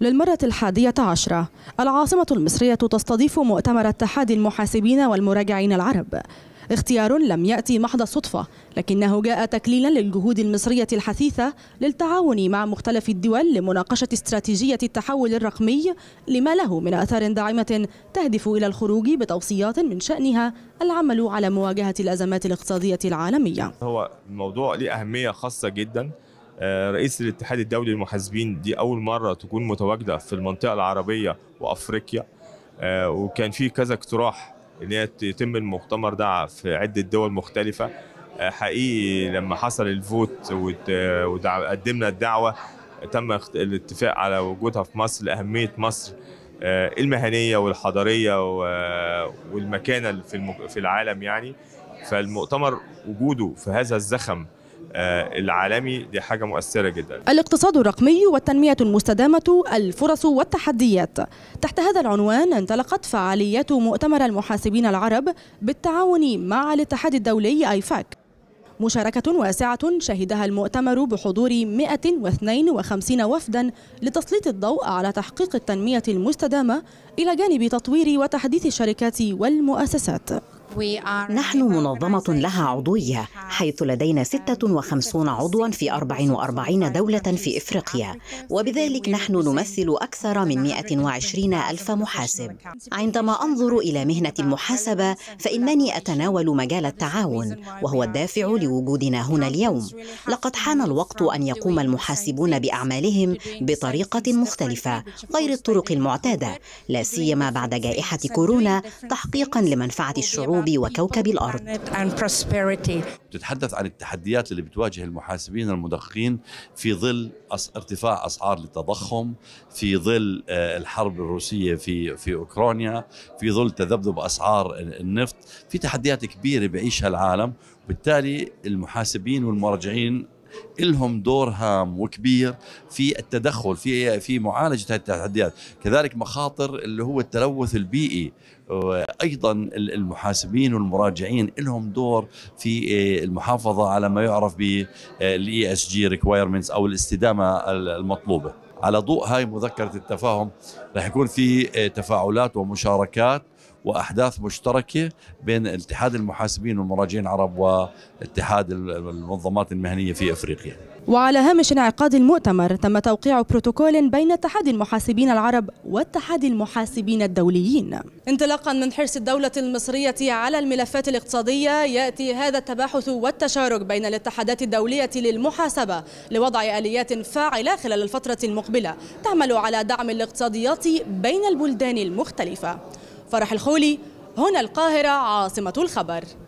للمرة الحادية عشرة العاصمة المصرية تستضيف مؤتمر اتحاد المحاسبين والمراجعين العرب اختيار لم يأتي محض الصدفة لكنه جاء تكليلا للجهود المصرية الحثيثة للتعاون مع مختلف الدول لمناقشة استراتيجية التحول الرقمي لما له من أثار داعمة تهدف إلى الخروج بتوصيات من شأنها العمل على مواجهة الأزمات الاقتصادية العالمية هو الموضوع له أهمية خاصة جداً آه، رئيس الاتحاد الدولي للمحاسبين دي اول مره تكون متواجده في المنطقه العربيه وافريقيا آه، وكان في كذا اقتراح ان هي يتم المؤتمر ده في عده دول مختلفه آه، حقيقي لما حصل الفوت وقدمنا الدعوه تم الاتفاق على وجودها في مصر لاهميه مصر المهنيه والحضاريه والمكانه في في العالم يعني فالمؤتمر وجوده في هذا الزخم آه، العالمي دي حاجة مؤثرة جدا الاقتصاد الرقمي والتنمية المستدامة الفرص والتحديات تحت هذا العنوان انطلقت فعاليات مؤتمر المحاسبين العرب بالتعاون مع الاتحاد الدولي ايفاك مشاركة واسعة شهدها المؤتمر بحضور 152 وفدا لتسليط الضوء على تحقيق التنمية المستدامة إلى جانب تطوير وتحديث الشركات والمؤسسات نحن منظمة لها عضوية حيث لدينا 56 عضوا في 44 دولة في إفريقيا وبذلك نحن نمثل أكثر من 120 ألف محاسب عندما أنظر إلى مهنة المحاسبة فإنني أتناول مجال التعاون وهو الدافع لوجودنا هنا اليوم لقد حان الوقت أن يقوم المحاسبون بأعمالهم بطريقة مختلفة غير الطرق المعتادة لا سيما بعد جائحة كورونا تحقيقا لمنفعة الشعوب الجنوب وكوكب الأرض تتحدث عن التحديات اللي بتواجه المحاسبين المدققين في ظل ارتفاع أسعار التضخم في ظل آه، الحرب الروسية في, في أوكرانيا في ظل تذبذب أسعار النفط في تحديات كبيرة بعيشها العالم وبالتالي المحاسبين والمراجعين لهم دور هام وكبير في التدخل في في معالجه التحديات كذلك مخاطر اللي هو التلوث البيئي ايضا المحاسبين والمراجعين لهم دور في آه، المحافظه على ما يعرف بالاي اس جي ريكوايرمنتس او الاستدامه المطلوبه على ضوء هاي مذكره التفاهم راح يكون في آه، تفاعلات ومشاركات واحداث مشتركه بين اتحاد المحاسبين والمراجعين العرب واتحاد المنظمات المهنيه في افريقيا. وعلى هامش انعقاد المؤتمر تم توقيع بروتوكول بين اتحاد المحاسبين العرب واتحاد المحاسبين الدوليين انطلاقا من حرص الدولة المصرية على الملفات الاقتصادية يأتي هذا التباحث والتشارك بين الاتحادات الدولية للمحاسبة لوضع آليات فاعلة خلال الفترة المقبلة تعمل على دعم الاقتصاديات بين البلدان المختلفة فرح الخولي هنا القاهرة عاصمة الخبر